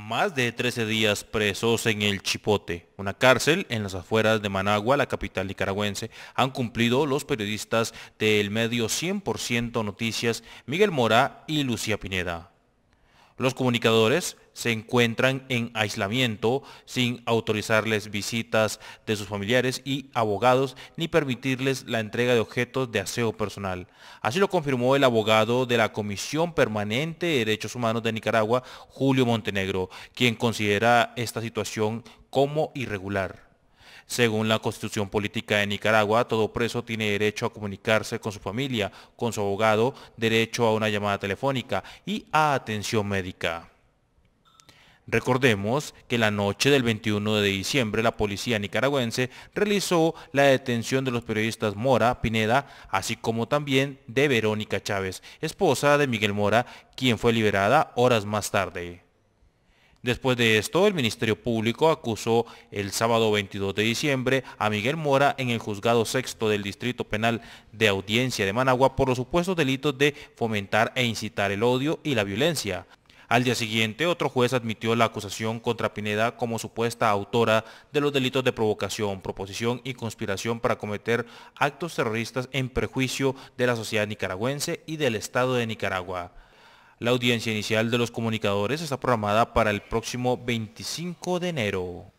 Más de 13 días presos en el Chipote, una cárcel en las afueras de Managua, la capital nicaragüense, han cumplido los periodistas del medio 100% Noticias Miguel Mora y Lucía Pineda los comunicadores se encuentran en aislamiento sin autorizarles visitas de sus familiares y abogados ni permitirles la entrega de objetos de aseo personal. Así lo confirmó el abogado de la Comisión Permanente de Derechos Humanos de Nicaragua, Julio Montenegro, quien considera esta situación como irregular. Según la Constitución Política de Nicaragua, todo preso tiene derecho a comunicarse con su familia, con su abogado, derecho a una llamada telefónica y a atención médica. Recordemos que la noche del 21 de diciembre la policía nicaragüense realizó la detención de los periodistas Mora Pineda, así como también de Verónica Chávez, esposa de Miguel Mora, quien fue liberada horas más tarde. Después de esto, el Ministerio Público acusó el sábado 22 de diciembre a Miguel Mora en el juzgado sexto del Distrito Penal de Audiencia de Managua por los supuestos delitos de fomentar e incitar el odio y la violencia. Al día siguiente, otro juez admitió la acusación contra Pineda como supuesta autora de los delitos de provocación, proposición y conspiración para cometer actos terroristas en perjuicio de la sociedad nicaragüense y del Estado de Nicaragua. La audiencia inicial de los comunicadores está programada para el próximo 25 de enero.